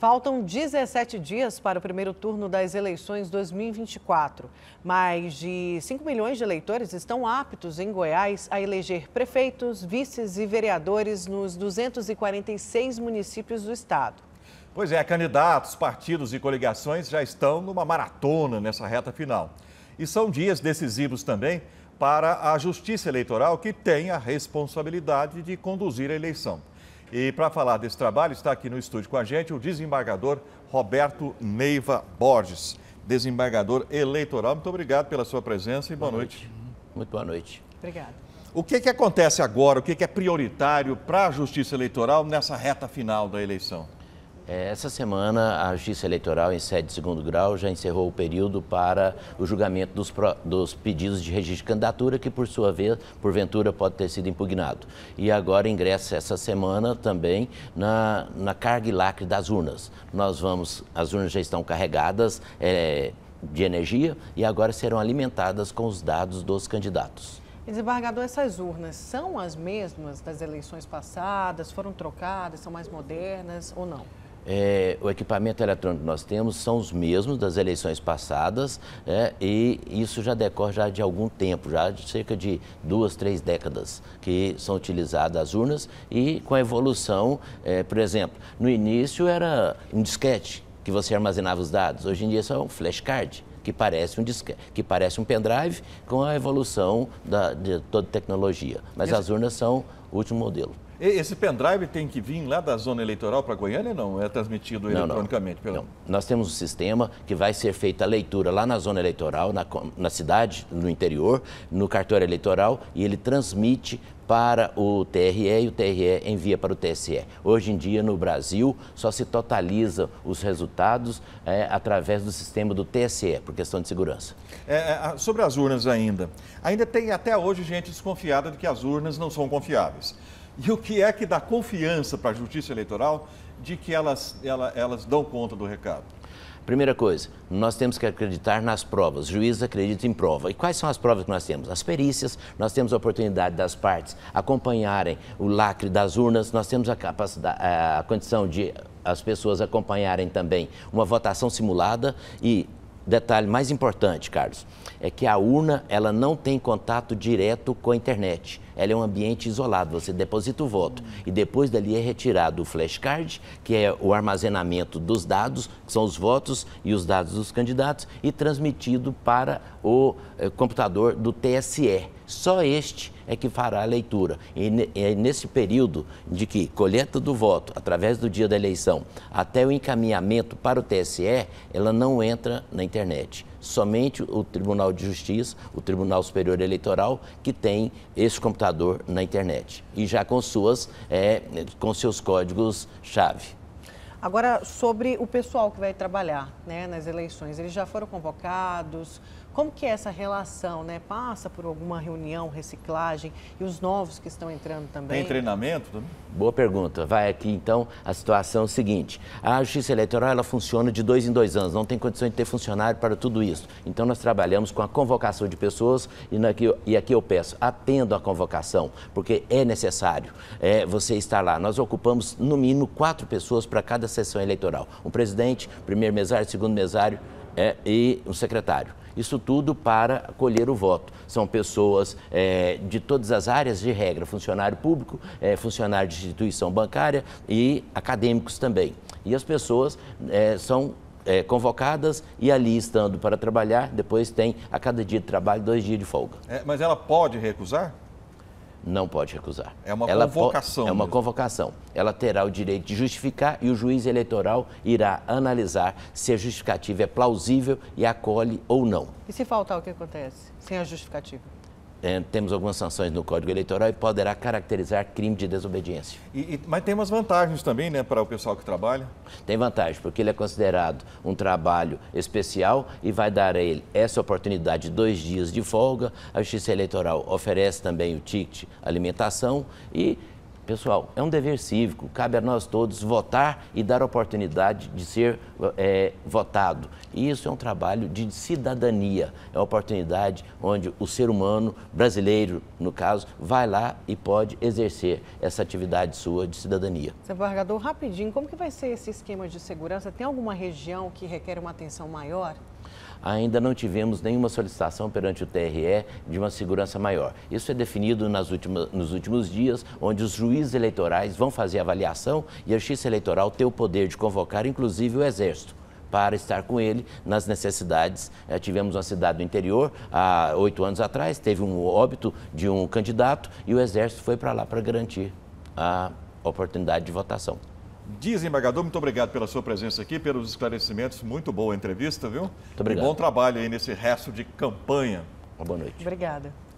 Faltam 17 dias para o primeiro turno das eleições 2024. Mais de 5 milhões de eleitores estão aptos em Goiás a eleger prefeitos, vices e vereadores nos 246 municípios do estado. Pois é, candidatos, partidos e coligações já estão numa maratona nessa reta final. E são dias decisivos também para a Justiça Eleitoral, que tem a responsabilidade de conduzir a eleição. E para falar desse trabalho, está aqui no estúdio com a gente o desembargador Roberto Neiva Borges, desembargador eleitoral. Muito obrigado pela sua presença e boa, boa noite. noite. Muito boa noite. Obrigado. O que, que acontece agora? O que, que é prioritário para a Justiça Eleitoral nessa reta final da eleição? É, essa semana, a Justiça Eleitoral, em sede de segundo grau, já encerrou o período para o julgamento dos, pro, dos pedidos de registro de candidatura, que, por sua vez, porventura, pode ter sido impugnado. E agora ingressa essa semana também na, na carga e lacre das urnas. Nós vamos, as urnas já estão carregadas é, de energia e agora serão alimentadas com os dados dos candidatos. Desembargador, essas urnas são as mesmas das eleições passadas? Foram trocadas? São mais modernas ou não? É, o equipamento eletrônico que nós temos são os mesmos das eleições passadas é, e isso já decorre já de algum tempo, já de cerca de duas, três décadas que são utilizadas as urnas e com a evolução, é, por exemplo, no início era um disquete que você armazenava os dados, hoje em dia é um flashcard que parece um disque, que parece um pendrive com a evolução da, de toda tecnologia. Mas as urnas são o último modelo. Esse pendrive tem que vir lá da zona eleitoral para Goiânia? Não, é transmitido não, eletronicamente? Não. Pelo... não. Nós temos um sistema que vai ser feita a leitura lá na zona eleitoral, na, na cidade, no interior, no cartório eleitoral, e ele transmite para o TRE e o TRE envia para o TSE. Hoje em dia, no Brasil, só se totaliza os resultados é, através do sistema do TSE, por questão de segurança. É, é sobre as urnas ainda, ainda tem até hoje gente desconfiada de que as urnas não são confiáveis. E o que é que dá confiança para a Justiça Eleitoral de que elas, ela, elas dão conta do recado? Primeira coisa, nós temos que acreditar nas provas. O juízes acreditam em prova. E quais são as provas que nós temos? As perícias, nós temos a oportunidade das partes acompanharem o lacre das urnas, nós temos a capacidade, a condição de as pessoas acompanharem também uma votação simulada e detalhe mais importante, Carlos, é que a urna ela não tem contato direto com a internet. Ela é um ambiente isolado. Você deposita o voto e depois dali é retirado o flashcard, que é o armazenamento dos dados, que são os votos e os dados dos candidatos, e transmitido para o eh, computador do TSE. Só este é que fará a leitura. E é nesse período de que colheita do voto, através do dia da eleição, até o encaminhamento para o TSE, ela não entra na internet. Somente o Tribunal de Justiça, o Tribunal Superior Eleitoral, que tem esse computador na internet. E já com, suas, é, com seus códigos-chave. Agora, sobre o pessoal que vai trabalhar né, nas eleições, eles já foram convocados? Como que é essa relação, né? Passa por alguma reunião, reciclagem e os novos que estão entrando também? Tem treinamento também? Boa pergunta. Vai aqui então a situação é seguinte. A Justiça Eleitoral ela funciona de dois em dois anos, não tem condição de ter funcionário para tudo isso. Então nós trabalhamos com a convocação de pessoas e, e aqui eu peço, atendo a convocação, porque é necessário é, você estar lá. Nós ocupamos no mínimo quatro pessoas para cada sessão eleitoral. Um presidente, primeiro mesário, segundo mesário, é, e um secretário. Isso tudo para colher o voto. São pessoas é, de todas as áreas de regra, funcionário público, é, funcionário de instituição bancária e acadêmicos também. E as pessoas é, são é, convocadas e ali estando para trabalhar, depois tem a cada dia de trabalho dois dias de folga. É, mas ela pode recusar? não pode recusar. É uma ela convocação. É uma mesmo. convocação. Ela terá o direito de justificar e o juiz eleitoral irá analisar se a justificativa é plausível e acolhe ou não. E se faltar, o que acontece sem a justificativa? é, temos algumas sanções no Código Eleitoral e poderá caracterizar crime de desobediência. E, e, mas tem umas vantagens também, né, para o pessoal que trabalha? Tem vantagem, porque ele é considerado um trabalho especial e vai dar a ele essa oportunidade de dois dias de folga. A Justiça Eleitoral oferece também o ticket alimentação e Pessoal, é um dever cívico, cabe a nós todos votar e dar oportunidade de ser é, votado. E isso é um trabalho de cidadania, é uma oportunidade onde o ser humano, brasileiro no caso, vai lá e pode exercer essa atividade sua de cidadania. Seu Vargador, rapidinho, como que vai ser esse esquema de segurança? Tem alguma região que requer uma atenção maior? ainda não tivemos nenhuma solicitação perante o TRE de uma segurança maior. Isso é definido últimas, nos últimos dias, onde os juízes eleitorais vão fazer avaliação e a Justiça Eleitoral tem o poder de convocar, inclusive, o Exército para estar com ele nas necessidades. É, tivemos uma cidade do interior, há oito anos atrás, teve um óbito de um candidato e o Exército foi para lá para garantir a oportunidade de votação. Desembargador, muito obrigado pela sua presença aqui, pelos esclarecimentos. Muito boa a entrevista, viu? Muito obrigado. E bom trabalho aí nesse resto de campanha. Uma boa noite. Obrigada.